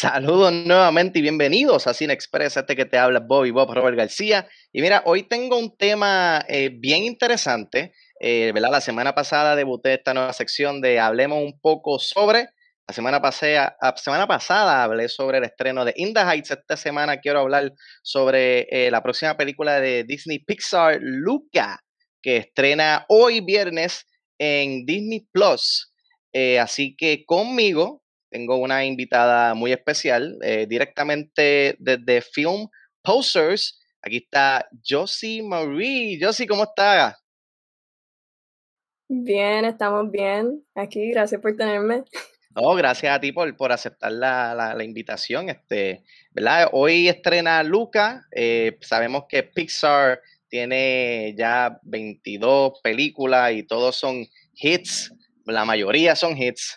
Saludos nuevamente y bienvenidos a Cine Express, este que te habla Bobby Bob Robert García. Y mira, hoy tengo un tema eh, bien interesante, eh, ¿verdad? La semana pasada debuté esta nueva sección de Hablemos un poco sobre. La semana, ah, semana pasada hablé sobre el estreno de In Heights. Esta semana quiero hablar sobre eh, la próxima película de Disney Pixar, Luca, que estrena hoy viernes en Disney Plus. así que conmigo tengo una invitada muy especial, eh, directamente desde Film Posters. Aquí está Josie Marie. Josie, ¿cómo estás? Bien, estamos bien aquí. Gracias por tenerme. No, gracias a ti por, aceptar la, invitación. Este, ¿verdad? Hoy estrena Luca. Eh, sabemos que Pixar tiene ya 22 películas y todos son hits. La mayoría son hits.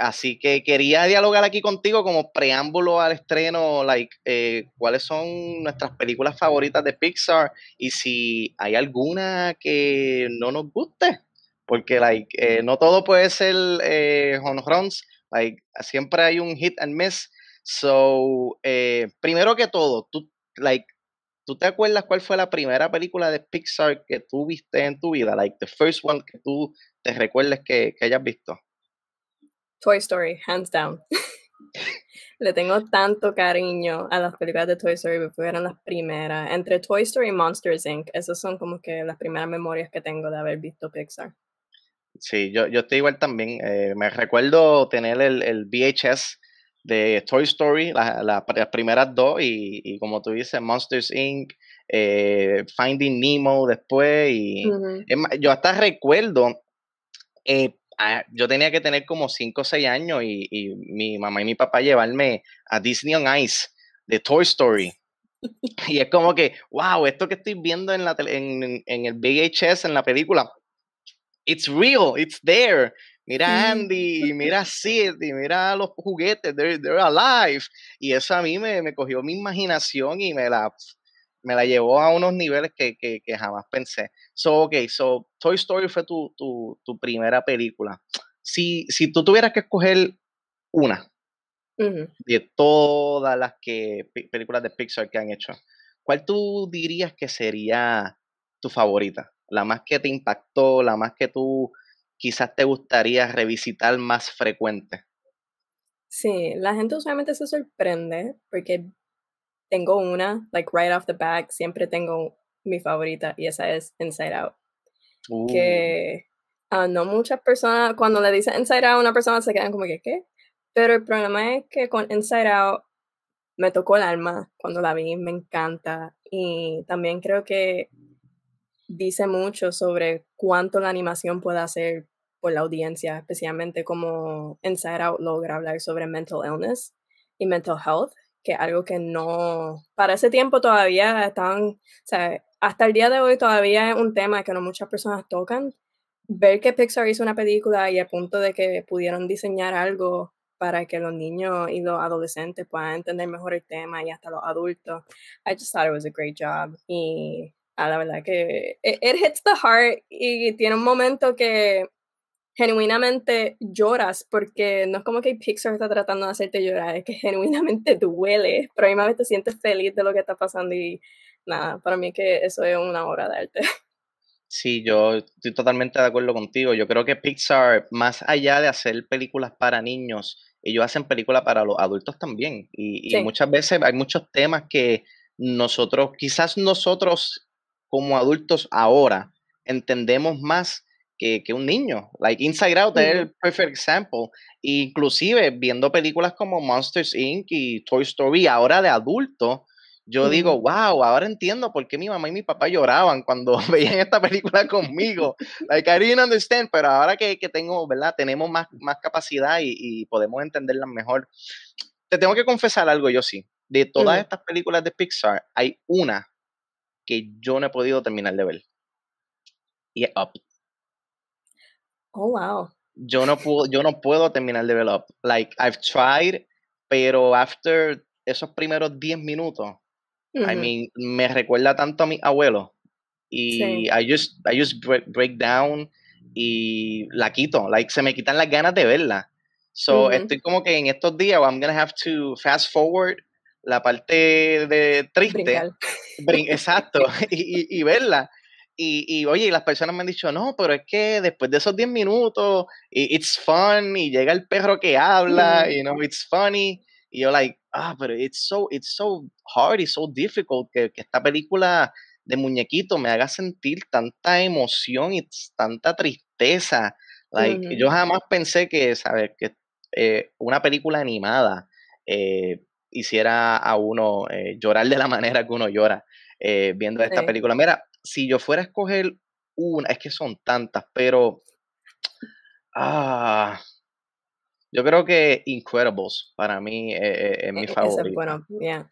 Así que quería dialogar aquí contigo como preámbulo al estreno, like, eh, ¿cuáles son nuestras películas favoritas de Pixar? Y si hay alguna que no nos guste, porque, like, eh, no todo puede ser eh, honrons, like, siempre hay un hit and miss. So, eh, primero que todo, tú, like, ¿tú te acuerdas cuál fue la primera película de Pixar que tú viste en tu vida? Like, the first one que tú te recuerdes que hayas visto. Toy Story, hands down. Le tengo tanto cariño a las películas de Toy Story porque eran las primeras. Entre Toy Story y Monsters Inc., esas son como que las primeras memorias que tengo de haber visto Pixar. Sí, yo, yo estoy igual también. Eh, me recuerdo tener el, VHS de Toy Story, las primeras dos, y, como tú dices, Monsters Inc., eh, Finding Nemo después. Y, yo hasta recuerdo eh, yo tenía que tener como 5 o 6 años y, mi mamá y mi papá llevarme a Disney on Ice de Toy Story. Y es como que, wow, esto que estoy viendo en, la en, el VHS, en la película, it's real, it's there. Mira Andy, mira Sid, mira los juguetes, they're, they're alive. Y eso a mí me, me cogió mi imaginación y me la me la llevó a unos niveles que, jamás pensé. So, ok, so Toy Story fue tu, tu, tu primera película. Si, si tú tuvieras que escoger una de todas las que, películas de Pixar que han hecho, ¿cuál tú dirías que sería tu favorita? La más que te impactó, la más que tú quizás te gustaría revisitar más frecuente. Sí, la gente usualmente se sorprende porque tengo una, like right off the back, siempre tengo mi favorita y esa es Inside Out. Que ah, no muchas personas, cuando le dicen Inside Out una persona se quedan como que, ¿qué? Pero el problema es que con Inside Out me tocó el alma cuando la vi, me encanta. Y también creo que dice mucho sobre cuánto la animación puede hacer por la audiencia, especialmente como Inside Out logra hablar sobre mental illness y mental health, que algo que no, para ese tiempo todavía estaban, o sea, hasta el día de hoy todavía es un tema que no muchas personas tocan. Ver que Pixar hizo una película y a punto de que pudieron diseñar algo para que los niños y los adolescentes puedan entender mejor el tema y hasta los adultos. I just thought it was a great job. Y ah, la verdad que e, it hits the heart y tiene un momento que genuinamente lloras porque no es como que Pixar está tratando de hacerte llorar, es que genuinamente duele, pero a te sientes feliz de lo que está pasando y nada, para mí que eso es una obra de arte. Sí, yo estoy totalmente de acuerdo contigo. Yo creo que Pixar, más allá de hacer películas para niños, ellos hacen películas para los adultos también. Y, muchas veces hay muchos temas que nosotros, quizás nosotros como adultos ahora, entendemos más que, un niño. Like Inside Out es el perfect example. Inclusive viendo películas como Monsters Inc. y Toy Story ahora de adulto, yo digo, wow, ahora entiendo por qué mi mamá y mi papá lloraban cuando veían esta película conmigo. like, I didn't understand, pero ahora que, tengo, ¿verdad? Tenemos más, capacidad y, podemos entenderla mejor. Te tengo que confesar algo, yo sí. De todas estas películas de Pixar, hay una que yo no he podido terminar de ver. Y es Up. Oh, wow. Yo no puedo, yo no puedo terminar de verlo Like, I've tried, pero after esos primeros 10 minutos, I mean, me recuerda tanto a mi abuelo Y I just, I just break, down y la quito. Like, se me quitan las ganas de verla. So, estoy como que en estos días, I'm gonna have to fast forward la parte de triste. exacto. y verla y, y, oye, las personas me han dicho, no, pero es que después de esos 10 minutos, it's fun, y llega el perro que habla, y no it's funny. Y yo, like, ah, pero it's so, it's so hard, it's so difficult que, que esta película de muñequito me haga sentir tanta emoción y tanta tristeza. Like, Yo jamás pensé que, ¿sabes? Que eh, una película animada eh, hiciera a uno eh, llorar de la manera que uno llora viendo esta película. Mira, si yo fuera a escoger una, es que son tantas, pero. Ah, yo creo que Incredibles para mí eh, eh, es mi favorito. E, es bueno, yeah.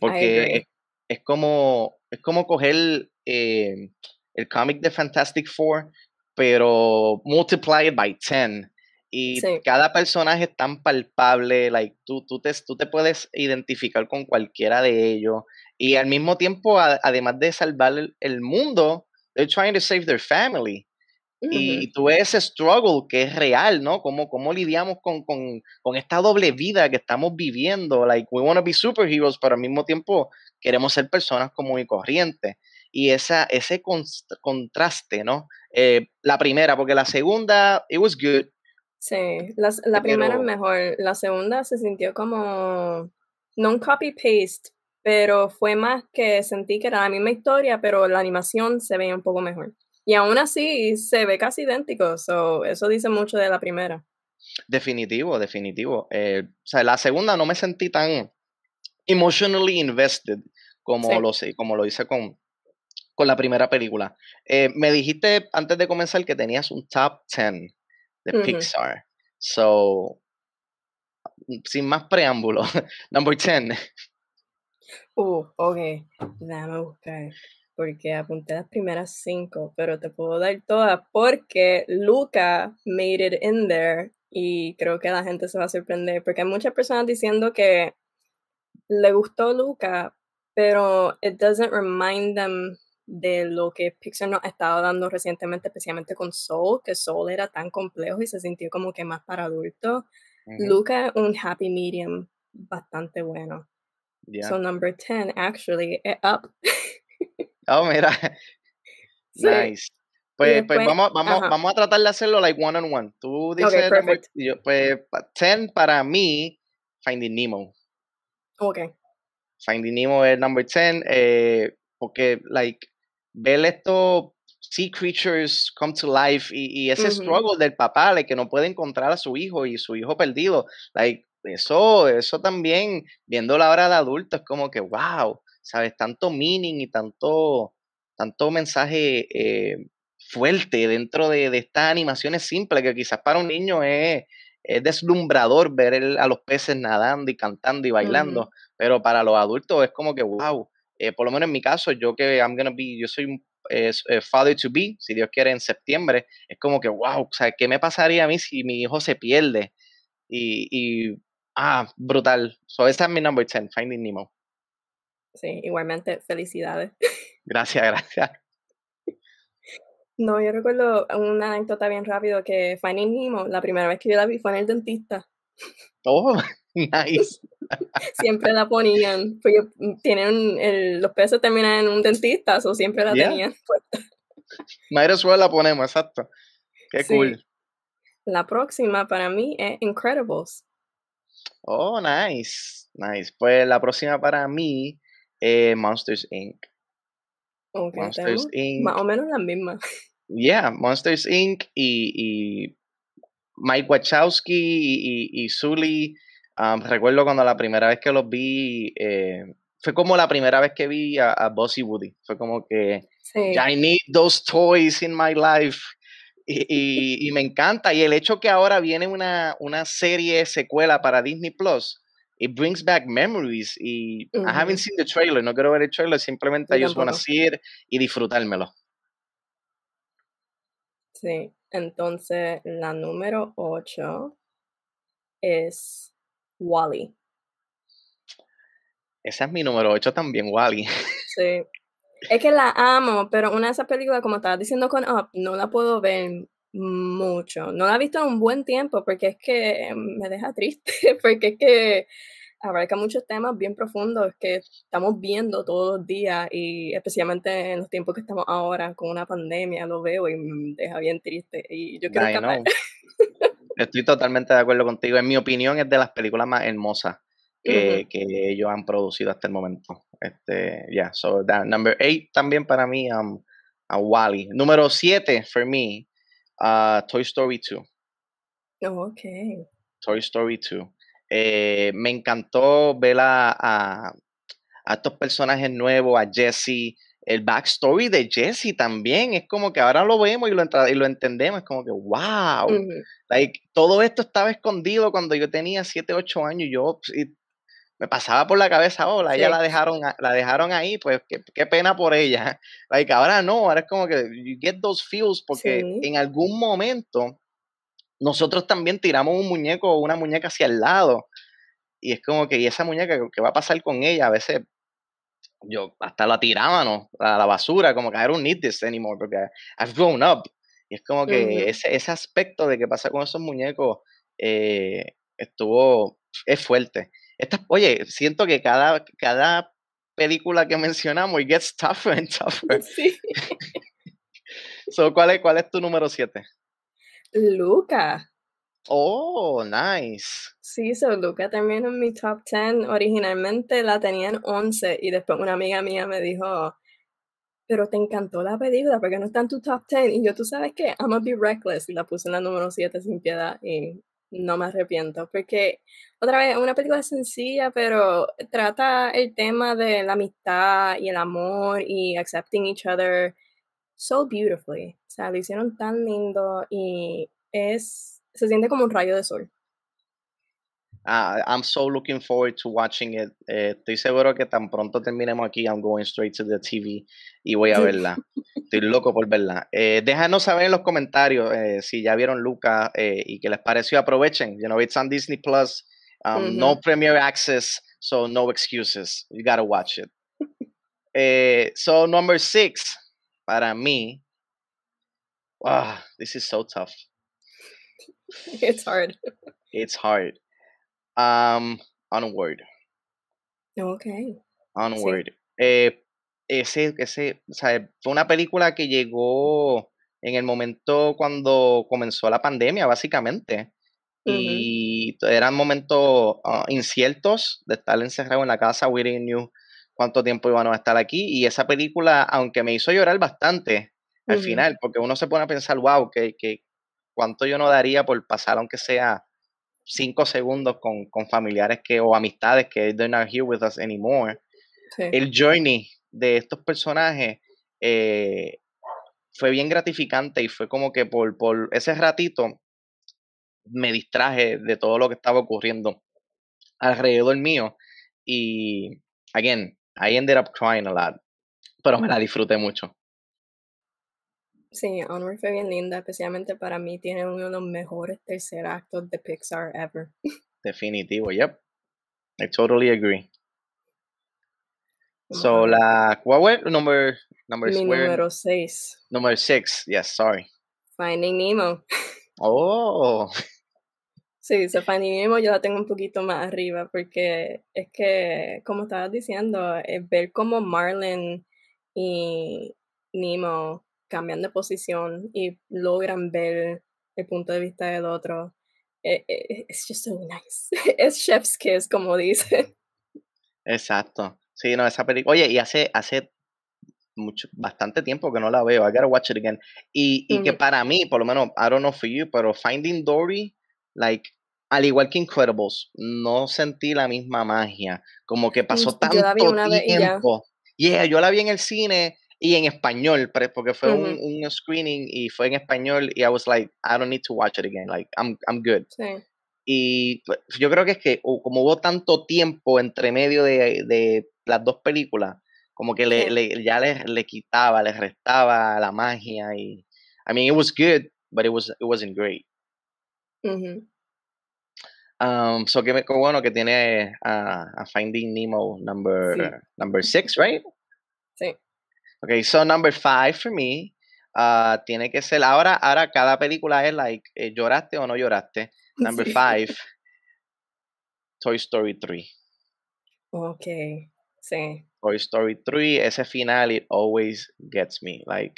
porque es, como es como coger eh, el cómic de Fantastic Four, pero multiplied by 10 y cada personaje es tan palpable, like, tú, tú, te, tú te puedes identificar con cualquiera de ellos. Y al mismo tiempo, además de salvar el, mundo, they're trying to save their family. Y tú ves ese struggle que es real, ¿no? ¿Cómo, cómo lidiamos con, con, con, esta doble vida que estamos viviendo? Like, we want to be superheroes, pero al mismo tiempo queremos ser personas comunes y corrientes. Y esa, ese contraste, ¿no? Eh, la primera, porque la segunda, it was good, Sí, la, primera es mejor. La segunda se sintió como no un copy-paste, pero fue más que sentí que era la misma historia, pero la animación se veía un poco mejor. Y aún así se ve casi idéntico, so, eso dice mucho de la primera. Definitivo, definitivo. Eh, o sea, la segunda no me sentí tan emotionally invested como, lo lo, como lo hice con, con la primera película. Eh, me dijiste antes de comenzar que tenías un top 10. The Pixar. So, sin más preámbulo, number 10. Uh, ok, déjame buscar, porque apunté las primeras cinco, pero te puedo dar todas porque Luca made it in there y creo que la gente se va a sorprender, porque hay muchas personas diciendo que le gustó Luca, pero it doesn't remind them de lo que Pixar nos ha estado dando recientemente, especialmente con Soul, que Soul era tan complejo y se sintió como que más para adultos. Luca un happy medium bastante bueno. So number 10 actually up. oh, mira. Nice. Pues, pues vamos, vamos, a tratar de hacerlo like one on one. Tú dices yo, pues 10 para mí Finding Nemo. Ok. Finding Nemo es number 10 eh, porque like ver estos sea creatures come to life y, ese struggle del papá, de que no puede encontrar a su hijo y su hijo perdido, like, eso, eso también, viendo la obra de adultos es como que, wow, ¿sabes? Tanto meaning y tanto, tanto mensaje eh, fuerte dentro de, de, estas animaciones simples que quizás para un niño es, deslumbrador ver a los peces nadando y cantando y bailando, pero para los adultos es como que, wow, eh, por lo menos en mi caso, yo que I'm gonna be, yo soy un eh, eh, father to be, si Dios quiere, en septiembre, es como que, wow, o sea, ¿qué me pasaría a mí si mi hijo se pierde? Y, ah, brutal. So, esa es mi number 10, Finding Nemo. Sí, igualmente, felicidades. Gracias, gracias. No, yo recuerdo una anécdota bien rápido que Finding Nemo, la primera vez que yo la vi fue en el dentista. Oh. Nice. siempre la ponían, porque mm, tienen los pesos terminan en un dentista, o siempre la tenían. Madre well la ponemos, exacto. Qué cool. La próxima para mí es Incredibles. Oh, nice, nice. Pues la próxima para mí es eh, Monsters Inc. Monsters Inc. Más o menos la misma. Yeah, Monsters Inc. y, y Mike Wachowski y, y, y Sully Ah, pues recuerdo cuando la primera vez que los vi, eh, fue como la primera vez que vi a, Bossy Woody. Fue como que, I need those toys in my life. Y, me encanta. Y el hecho que ahora viene una, una serie secuela para Disney Plus, it brings back memories. Y I haven't seen the trailer, no quiero ver el trailer, simplemente ellos I just ir y disfrutármelo. Sí, entonces la número 8 es Wally. Esa es mi número 8 también, Wally. Sí. Es que la amo, pero una de esas películas, como estabas diciendo con Up, no la puedo ver mucho. No la he visto en un buen tiempo porque es que me deja triste, porque es que abarca muchos temas bien profundos que estamos viendo todos los días y especialmente en los tiempos que estamos ahora con una pandemia, lo veo y me deja bien triste y yo quiero que estoy totalmente de acuerdo contigo. En mi opinión, es de las películas más hermosas que, ellos han producido hasta el momento. Este, yeah, so number eight también para mí, um, a Wally. Número siete, for me, uh, Toy Story 2. Toy Story 2. Eh, me encantó ver a, a, estos personajes nuevos, a Jesse, el backstory de Jesse también. Es como que ahora lo vemos y lo, y lo entendemos. Es como que, wow. like, todo esto estaba escondido cuando yo tenía 7, 8 años. Yo pues, me pasaba por la cabeza, oh, ella la dejaron, la dejaron ahí, pues qué, pena por ella. Like, ahora no, ahora es como que you get those feels porque en algún momento nosotros también tiramos un muñeco o una muñeca hacia el lado. Y es como que, ¿y esa muñeca qué va a pasar con ella? A veces yo hasta la tiraba, ¿no? A la basura, como que I don't need this anymore, porque I've grown up. Y es como que ese, aspecto de que pasa con esos muñecos eh, estuvo, es fuerte. oye, siento que cada, cada película que mencionamos, it gets tougher and tougher. Sí. so, ¿cuál, es, ¿Cuál es tu número 7? Luca. Oh, nice. Sí, so Luca también en mi top 10. Originalmente la tenía en 11 y después una amiga mía me dijo, pero te encantó la película porque no está en tu top 10. Y yo, tú sabes que I'm be reckless. Y la puse en la número 7 sin piedad y no me arrepiento. Porque, otra vez, una película sencilla, pero trata el tema de la amistad y el amor y accepting each other so beautifully. O sea, lo hicieron tan lindo y es se siente como un rayo de sol. Ah, I'm so looking forward to watching it. Eh, estoy seguro que tan pronto terminemos aquí, I'm going straight to the TV y voy a verla. estoy loco por verla. Eh, déjanos saber en los comentarios eh, si ya vieron Luca eh, y qué les pareció. Aprovechen, you know, it's on Disney Plus. Um, no Premier Access, so no excuses. You gotta watch it. so, number six, para mí, wow, ah, this is so tough. it's hard. it's hard. Um, onward. Okay. Onward. Eh, ese, ese, o sea, fue una película que llegó en el momento cuando comenzó la pandemia, básicamente. Y eran momentos ah, inciertos de estar encerrado en la casa, we didn't cuánto tiempo iban a estar aquí. Y esa película, aunque me hizo llorar bastante al final, porque uno se pone a pensar, wow, que, que, cuánto yo no daría por pasar, aunque sea cinco segundos con, con familiares que, o amistades que no not here with us anymore. Sí. El journey de estos personajes eh, fue bien gratificante y fue como que por, por ese ratito me distraje de todo lo que estaba ocurriendo alrededor mío. Y, again, I ended up crying a lot, pero me la disfruté mucho. Sí, Onward fue bien linda, especialmente para mí tiene uno de los mejores tercer actos de Pixar ever. Definitivo, yep. I totally agree. So la ¿Cuál fue? number number mi número seis. Number six, yes, sorry. Finding Nemo. Oh. Sí, so Finding Nemo yo la tengo un poquito más arriba porque es que, como estabas diciendo, es ver como Marlin y Nemo cambian de posición y logran ver el punto de vista del otro. Eh, eh, es just nice. es chef's kiss, como dice. Exacto. Sí, no, esa película. Oye, y hace, hace mucho, bastante tiempo que no la veo. I gotta watch it again. Y, que para mí, por lo menos, I don't know for you, pero Finding Dory, like, al igual que Incredibles, no sentí la misma magia. Como que pasó tanto tiempo. Yeah, yo la vi en el cine y en español, porque fue un, un, screening y fue en español y I was like, I don't need to watch it again, like, I'm, I'm good. Y pues, yo creo que es que como hubo tanto tiempo entre medio de, de las dos películas, como que le, le ya le, le, quitaba, le restaba la magia y, I mean, it was good, but it, was, it wasn't great. Um, so que bueno que tiene ah, a Finding Nemo number uh, number six, right? Ok, so number five for me uh, tiene que ser ahora, ahora cada película es like, eh, ¿lloraste o no lloraste? Number five, Toy Story 3. Ok, sí. Toy Story 3, ese final, it always gets me. Like,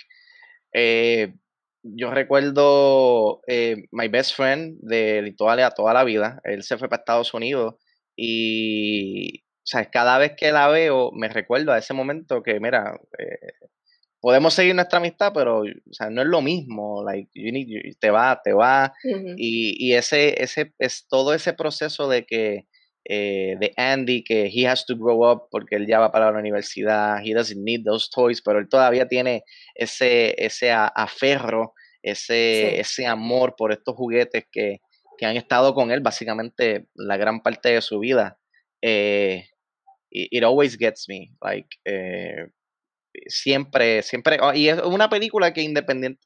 eh, yo recuerdo eh, my best friend de toda, toda la vida, él se fue para Estados Unidos y o sea, cada vez que la veo, me recuerdo a ese momento que, mira, eh, podemos seguir nuestra amistad, pero o sea, no es lo mismo, like, te va, te va, y, y, ese, ese, es todo ese proceso de que, eh, de Andy, que he has to grow up porque él ya va para la universidad, he doesn't need those toys, pero él todavía tiene ese, ese aferro, ese, ese amor por estos juguetes que, que, han estado con él básicamente la gran parte de su vida. Eh, it, always gets me. Like, eh, siempre, siempre. Oh, y es una película que independiente,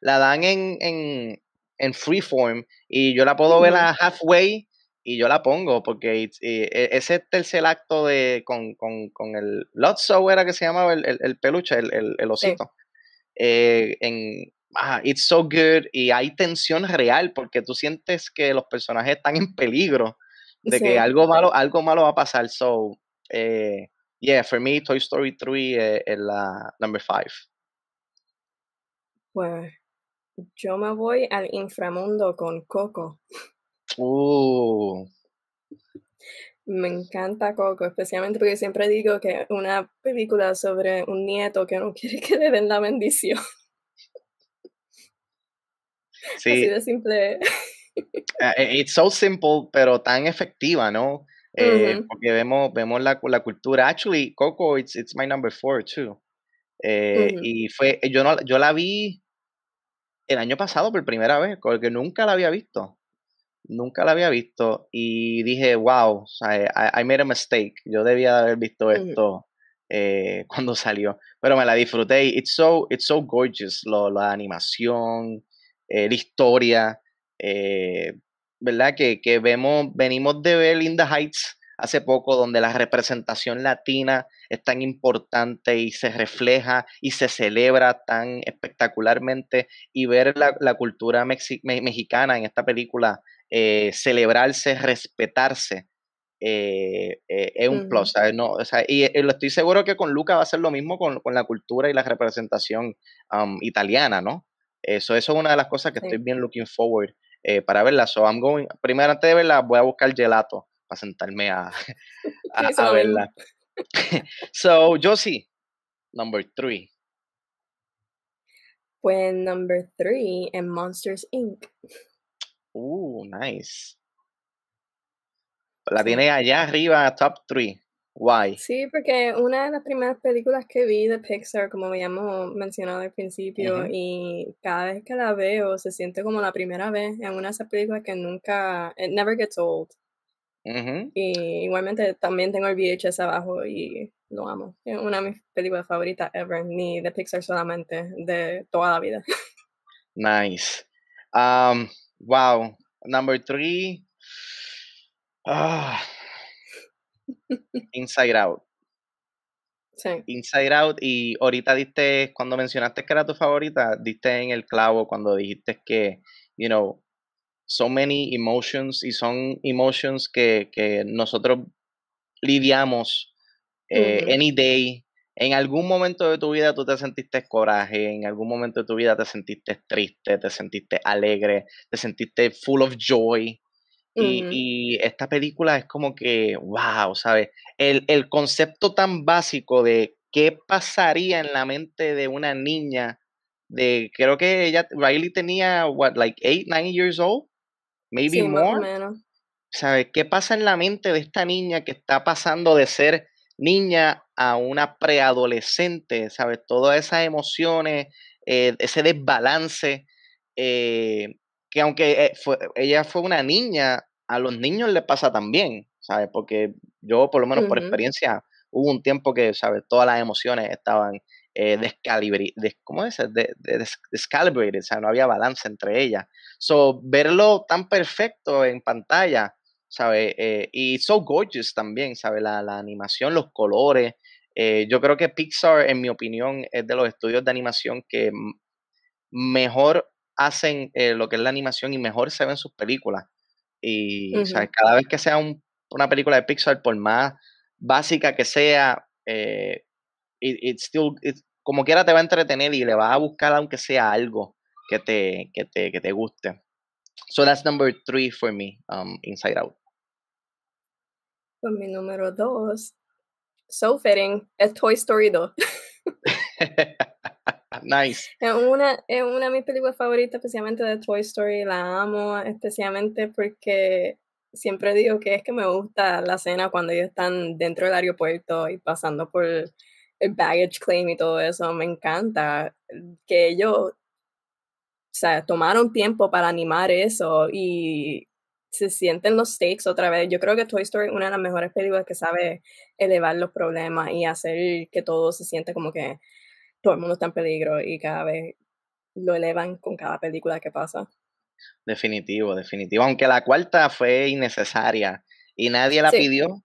la dan en, en, en freeform y yo la puedo ver a halfway y yo la pongo porque eh, e, ese tercer acto de con, con, con el Lotso era que se llamaba el, el, peluche, el, el, osito. Eh, en, ah, It's So Good y hay tensión real porque tú sientes que los personajes están en peligro de que algo malo, algo malo va a pasar. So, eh, yeah, for me, Toy Story 3 eh, es, la number 5. Bueno, pues, yo me voy al inframundo con Coco. Uh. Me encanta Coco, especialmente porque siempre digo que una película sobre un nieto que no quiere que le den la bendición. Sí. Así de simple. Eh, eh, it's so simple, pero tan efectiva, ¿no? Eh, porque vemos, la, la, cultura. Actually, Coco, it's, my number four, too. Eh, y fue, yo, yo la vi el año pasado por primera vez, porque nunca la había visto. Nunca la había visto y dije, wow, I, made a mistake. Yo debía haber visto esto eh, cuando salió. Pero me la disfruté it's so, it's so gorgeous. la animación, la historia. Eh, ¿verdad? Que, que vemos, venimos de ver Linda Heights hace poco, donde la representación latina es tan importante y se refleja y se celebra tan espectacularmente, y ver la, la cultura mexicana en esta película eh, celebrarse, respetarse, eh, eh, es un plus. No, y, estoy seguro que con Luca va a ser lo mismo con, la cultura y la representación um, italiana, ¿no? Eso, eso es una de las cosas que estoy bien looking forward eh, para verla. So I'm going, primero antes de verla, voy a buscar gelato para sentarme a, a, verla. so, Josie, number three. Pues number three en Monsters Inc. Uh, nice. La tiene allá arriba, top three. Why? Sí, porque una de las primeras películas que vi de Pixar, como habíamos mencionado al principio, y cada vez que la veo se siente como la primera vez es una de esas películas que nunca, it never gets old. Y igualmente también tengo el VHS abajo y lo amo. Es una de mis películas favoritas ever, ni de Pixar solamente, de toda la vida. Nice. Um, wow. Number three. Ah. Inside Out. Inside Out y ahorita diste, cuando mencionaste que era tu favorita, diste en el clavo cuando dijiste que, you know, so many emotions y son emotions que, nosotros lidiamos eh, any day. En algún momento de tu vida tú te sentiste coraje, en algún momento de tu vida te sentiste triste, te sentiste alegre, te sentiste full of joy. Y, esta película es como que, wow, ¿sabes? El, el, concepto tan básico de qué pasaría en la mente de una niña de, creo que ella, Riley tenía, what, like 8, 9 years old, maybe more. ¿Sabes? ¿Qué pasa en la mente de esta niña que está pasando de ser niña a una preadolescente? ¿Sabes? Todas esas emociones, eh, ese desbalance. Eh, que aunque eh, ella fue una niña, a los niños les pasa también, ¿sabes? Porque yo, por lo menos por experiencia, hubo un tiempo que, ¿sabes? Todas las emociones estaban eh, ¿cómo es? De o sea, no había balance entre ellas. So, verlo tan perfecto en pantalla, ¿sabes? Eh, y so gorgeous también, ¿sabes? La, animación, los colores. Eh, yo creo que Pixar, en mi opinión, es de los estudios de animación que mejor hacen eh, lo que es la animación y mejor se ven sus películas. Y cada vez que sea una película de Pixar, por más básica que sea, eh, como quiera te va a entretener y le vas a buscar aunque sea algo que te, que te, que te guste. So that's number three for me, um, Inside Out. con pues mi número dos, so fitting, es Toy Story 2. nice. Es una, es una de mis películas favoritas, especialmente de Toy Story. La amo, especialmente porque siempre digo que es que me gusta la escena cuando ellos están dentro del aeropuerto y pasando por el baggage claim y todo eso. Me encanta que ellos o sea, tomaron tiempo para animar eso y se sienten los stakes otra vez. Yo creo que Toy Story es una de las mejores películas que sabe elevar los problemas y hacer que todo se siente como que todo el mundo está en peligro y cada vez lo elevan con cada película que pasa. Definitivo, definitivo. Aunque la cuarta fue innecesaria y nadie la pidió.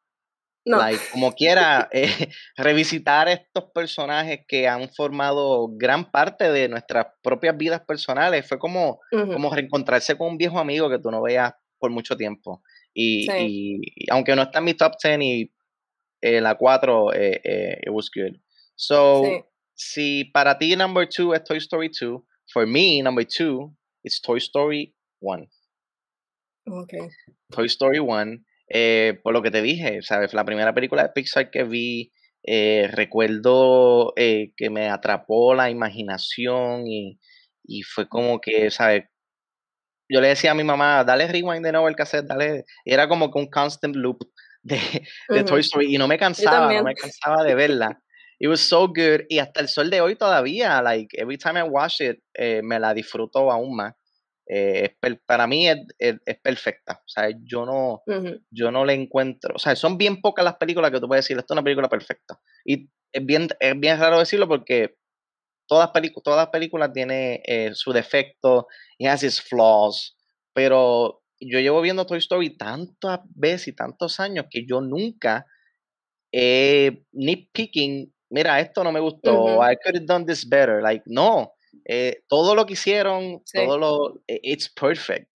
No. como quiera, eh, revisitar estos personajes que han formado gran parte de nuestras propias vidas personales fue como, como reencontrarse con un viejo amigo que tú no veas por mucho tiempo. Y, aunque no está en mi top 10 y eh, la cuatro, eh, eh, it was good. So, si para ti number two es Toy Story 2, for me number two is Toy Story 1. Okay. Toy Story 1, eh, por lo que te dije, ¿sabes? La primera película de Pixar que vi, eh, recuerdo eh, que me atrapó la imaginación y, fue como que, ¿sabes? Yo le decía a mi mamá, dale rewind de nuevo el cassette, dale. era como un constant loop de, de Toy Story y no me cansaba, no me cansaba de verla it was so good. Y hasta el sol de hoy todavía, like, every time I watch it, eh, me la disfruto aún más. Eh, para mí es, perfecta. O sea, yo no, yo no le encuentro. O sea, son bien pocas las películas que tú puedes decir, esto es una película perfecta. Y es bien, es bien raro decirlo porque todas las todas películas tiene eh, su defecto y has its flaws. Pero yo llevo viendo Toy Story tantas veces y tantos años que yo nunca eh, nitpicking mira, esto no me gustó, I could have done this better. Like, no, eh, todo lo que hicieron, todo lo, eh, it's perfect.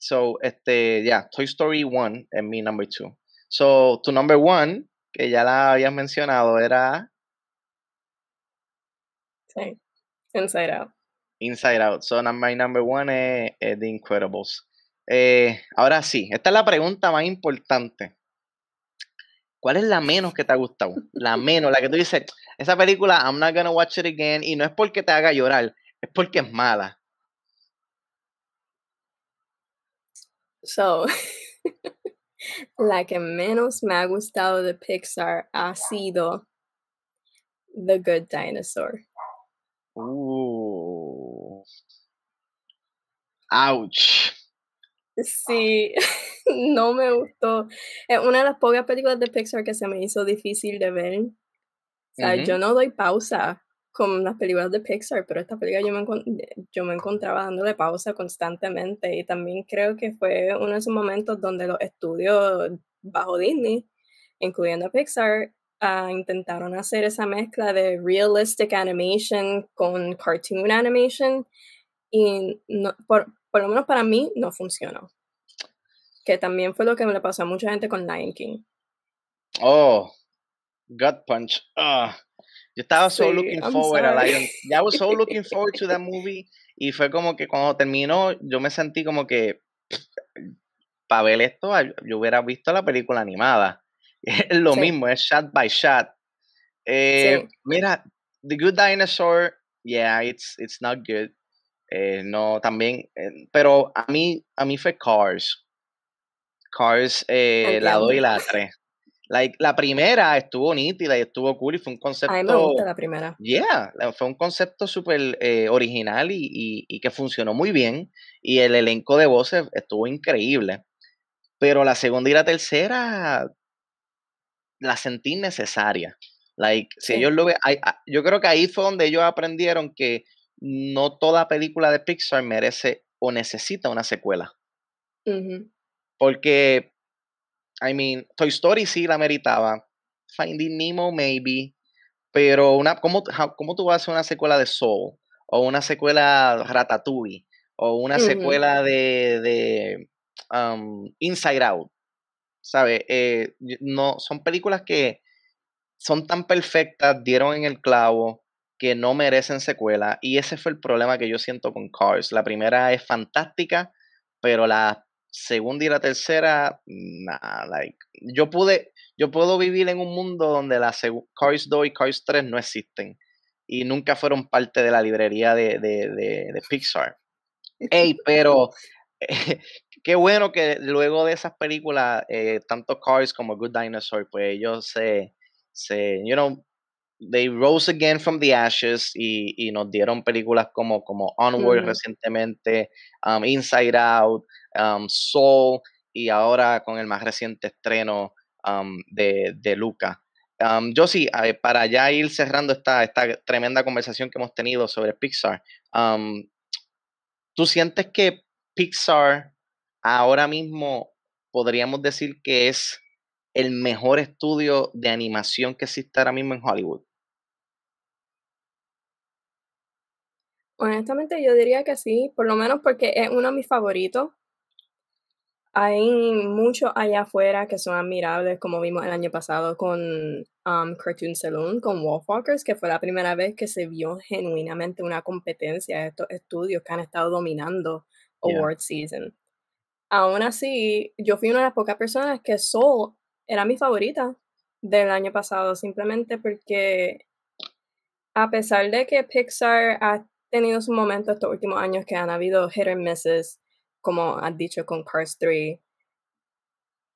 So, este, ya, yeah, Toy Story 1 es mi number 2. So, tu number 1, que ya la habías mencionado, era... Sí, Inside Out. Inside Out. So, my number 1 es, es The Incredibles. Eh, ahora sí, esta es la pregunta más importante. ¿Cuál es la menos que te ha gustado? La menos, la que tú dices, esa película, I'm not gonna watch it again, y no es porque te haga llorar, es porque es mala. So, la que menos me ha gustado de Pixar ha sido The Good Dinosaur. Uh. Ouch. Sí, no me gustó. Es una de las pocas películas de Pixar que se me hizo difícil de ver. O sea, yo no doy pausa con las películas de Pixar, pero esta película yo me, encontraba dándole pausa constantemente y también creo que fue uno de esos momentos donde los estudios bajo Disney, incluyendo Pixar, ah, intentaron hacer esa mezcla de realistic animation con cartoon animation y por, por lo menos para mí, no funcionó. Que también fue lo que me le pasó a mucha gente con Lion King. Oh, gut punch. Ah, yo estaba so looking forward a Lion King. I was so looking forward to that movie. Y fue como que cuando terminó, yo me sentí como que para ver esto, yo hubiera visto la película animada. Es lo mismo, es shot by shot. Eh, mira, The Good Dinosaur, yeah, it's, it's not good. Eh, no, también, eh, pero a mí, a mí fue Cars. Cars, eh, la 2 y la 3. La, primera estuvo nítida y estuvo cool y fue un concepto. la primera. Yeah, fue un concepto súper original y, que funcionó muy bien. Y el elenco de voces estuvo increíble. Pero la segunda y la tercera la sentí necesaria. Like, si ellos lo ve, ah, yo creo que ahí fue donde ellos aprendieron que no toda película de Pixar merece o necesita una secuela. Porque, I mean, Toy Story sí la meritaba. Finding Nemo, maybe. Pero una, ¿cómo, cómo tú vas a hacer una secuela de Soul? O una secuela Ratatouille. O una secuela de, de um, Inside Out. ¿Sabes? Eh, no, son películas que son tan perfectas, dieron en el clavo que no merecen secuela y ese fue el problema que yo siento con Cars. La primera es fantástica, pero la segunda y la tercera, nada, like, yo pude, yo puedo vivir en un mundo donde la Cars 2 y Cars 3 no existen y nunca fueron parte de la librería de, de, Pixar. hey, pero eh, qué bueno que luego de esas películas, eh, tanto Cars como Good Dinosaur, pues ellos se, se, you know, they rose again from the ashes y, nos dieron películas como, como Onward recientemente, um, Inside Out, um, Soul y ahora con el más reciente estreno um, de, de, Luca. Um, yo sí, eh, para ya ir cerrando esta, esta tremenda conversación que hemos tenido sobre Pixar, um, ¿tú sientes que Pixar ahora mismo podríamos decir que es el mejor estudio de animación que existe ahora mismo en Hollywood? Honestamente, yo diría que sí, por lo menos porque es uno de mis favoritos. Hay muchos allá afuera que son admirables, como vimos el año pasado con um, Cartoon Saloon, con Wolfwalkers, que fue la primera vez que se vio genuinamente una competencia de estos estudios que han estado dominando Award Season. Aún así, yo fui una de las pocas personas que solo era mi favorita del año pasado, simplemente porque a pesar de que Pixar ha tenido su momento estos últimos años que han habido hit and misses, como has dicho con Cars 3,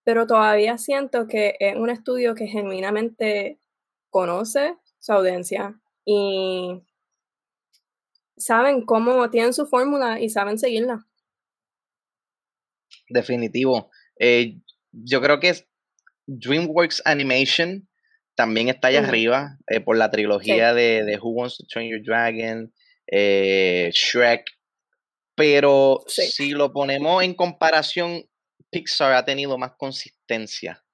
pero todavía siento que es un estudio que genuinamente conoce su audiencia y saben cómo tienen su fórmula y saben seguirla. Definitivo. Eh, yo creo que DreamWorks Animation también está allá arriba eh, por la trilogía de, Who Wants to Train Your Dragon, eh, Shrek, pero si lo ponemos en comparación, Pixar ha tenido más consistencia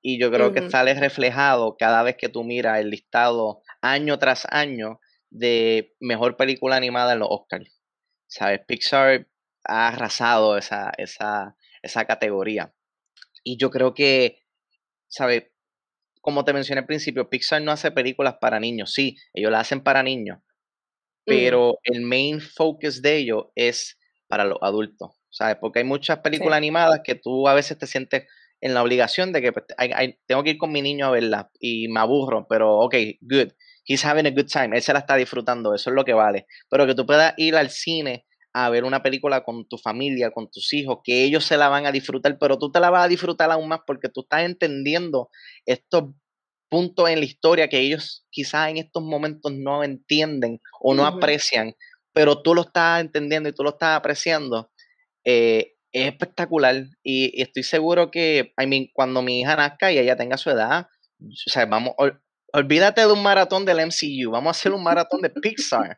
y yo creo que sale reflejado cada vez que tú miras el listado año tras año de mejor película animada en los Oscars. ¿Sabes? Pixar ha arrasado esa, esa categoría. Y yo creo que ¿sabes? Como te mencioné al principio, Pixar no hace películas para niños. Sí, ellos la hacen para niños, mm. pero el main focus de ellos es para los adultos, ¿sabes? Porque hay muchas películas animadas que tú a veces te sientes en la obligación de que pues, tengo que ir con mi niño a verla y me aburro, pero ok, good. He's having a good time, él se la está disfrutando, eso es lo que vale. Pero que tú puedas ir al cine a ver una película con tu familia, con tus hijos, que ellos se la van a disfrutar, pero tú te la vas a disfrutar aún más porque tú estás entendiendo estos puntos en la historia que ellos quizás en estos momentos no entienden o no aprecian, pero tú lo estás entendiendo y tú lo estás apreciando. Eh, es espectacular y, estoy seguro que, cuando mi hija nazca y ella tenga su edad, o sea, vamos, olvídate de un maratón del MCU, vamos a hacer un maratón de Pixar.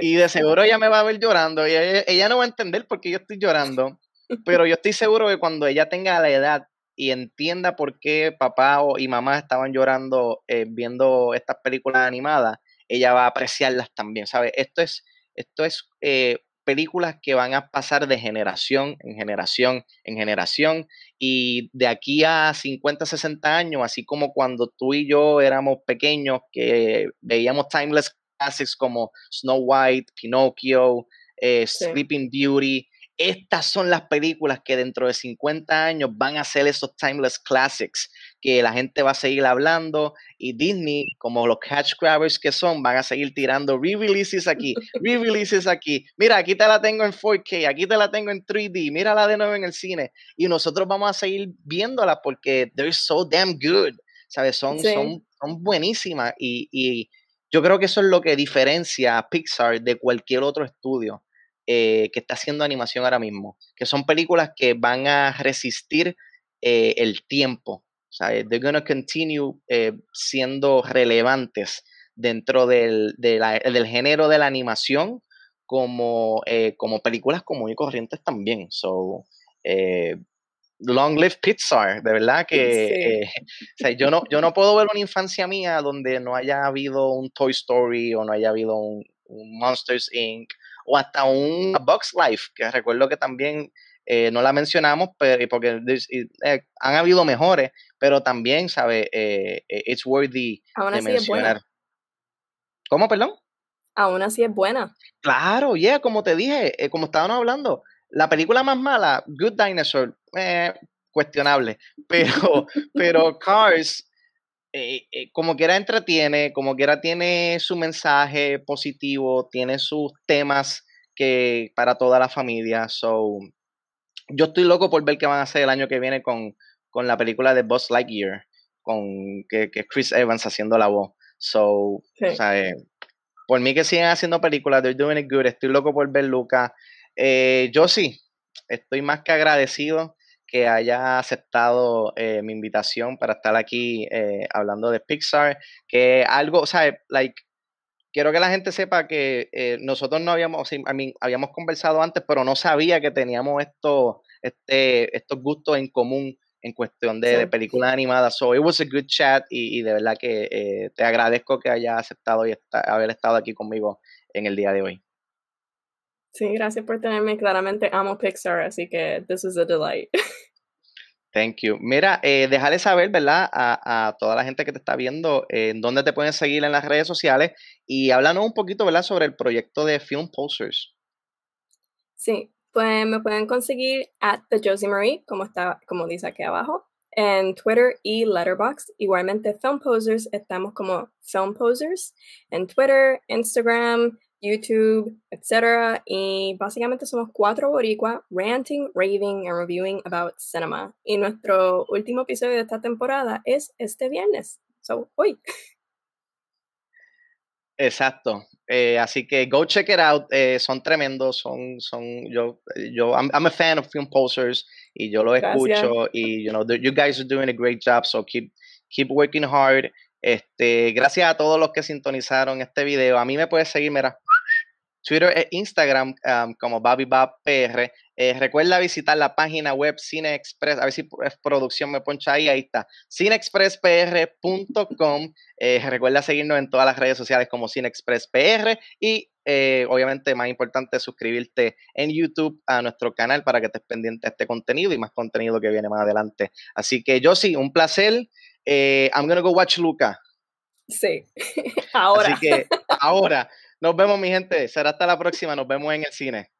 Y de seguro ella me va a ver llorando y ella, no va a entender por qué yo estoy llorando, pero yo estoy seguro que cuando ella tenga la edad y entienda por qué papá y mamá estaban llorando eh, viendo estas películas animadas, ella va a apreciarlas también, ¿sabes? Esto es, esto es eh, películas que van a pasar de generación en generación en generación y de aquí a 50, 60 años, así como cuando tú y yo éramos pequeños que veíamos Timeless clásicos como Snow White, Pinocchio, eh, Sleeping Beauty. Estas son las películas que dentro de 50 años van a ser esos timeless classics que la gente va a seguir hablando y Disney, como los catch grabbers que son, van a seguir tirando re-releases aquí, re-releases aquí. Mira, aquí te la tengo en 4K, aquí te la tengo en 3D, mírala de nuevo en el cine. Y nosotros vamos a seguir viéndola porque they're so damn good, ¿sabes? Son, son, son buenísimas y yo creo que eso es lo que diferencia a Pixar de cualquier otro estudio eh, que está haciendo animación ahora mismo, que son películas que van a resistir eh, el tiempo. O sea, they're gonna continue eh, siendo relevantes dentro del, género de la animación como, como películas comunes y corrientes también. So, Long live Pixar, de verdad que eh, o sea, yo, no, yo no puedo ver una infancia mía donde no haya habido un Toy Story o no haya habido un, Monsters Inc. o hasta un Box Life, que recuerdo que también eh, no la mencionamos pero, porque eh, han habido mejores, pero también, ¿sabe? it's worthy Aún mencionar. ¿Cómo, perdón? Aún así es buena. Claro, yeah, como te dije, como estábamos hablando, la película más mala, Good Dinosaur, eh, cuestionable, pero, pero Cars eh, eh, como quiera entretiene, como quiera tiene su mensaje positivo, tiene sus temas que para toda la familia. So, yo estoy loco por ver qué van a hacer el año que viene con, la película de Buzz Lightyear, con que, que Chris Evans haciendo la voz. So, por mí que siguen haciendo películas, they're doing it good. Estoy loco por ver Luca. yo sí, estoy más que agradecido que haya aceptado eh, mi invitación para estar aquí eh, hablando de Pixar, que algo, o sea, like, quiero que la gente sepa que eh, nosotros no habíamos, habíamos conversado antes, pero no sabía que teníamos esto, este, estos gustos en común en cuestión de, películas animadas. So it was a good chat y, de verdad que te agradezco que haya aceptado y haber estado aquí conmigo en el día de hoy. Sí, gracias por tenerme. Claramente amo Pixar, así que this is a delight. Thank you. Mira, eh, déjale saber, ¿verdad? A, toda la gente que te está viendo, eh, en dónde te pueden seguir en las redes sociales y háblanos un poquito, ¿verdad? Sobre el proyecto de Film Posters. Sí, pues me pueden conseguir at the Josie Marie, como, está, como dice aquí abajo, en Twitter y Letterboxd. Igualmente, Film Posers, estamos como Film Posers en Twitter, Instagram, YouTube, etc. Y básicamente somos cuatro boricuas ranting, raving and reviewing about cinema. Y nuestro último episodio de esta temporada es este viernes. So, hoy. Exacto. Eh, así que go check it out. Eh, son tremendos. Son, son, yo, yo, I'm, a fan of film posters y yo lo escucho. Y, you know, you guys are doing a great job. So keep, keep working hard. Este, gracias a todos los que sintonizaron este video. A mí me puedes seguir, mira, Twitter e Instagram um, como BabiBabPR. Eh, recuerda visitar la página web Cine Express, a ver si es producción me poncha ahí, ahí está, cinexpresspr.com eh, recuerda seguirnos en todas las redes sociales como PR y eh, obviamente más importante suscribirte en YouTube a nuestro canal para que estés pendiente de este contenido y más contenido que viene más adelante. Así que yo sí, un placer. I'm gonna go watch Luca. Sí, ahora. que ahora. Nos vemos, mi gente. Será hasta la próxima. Nos vemos en el cine.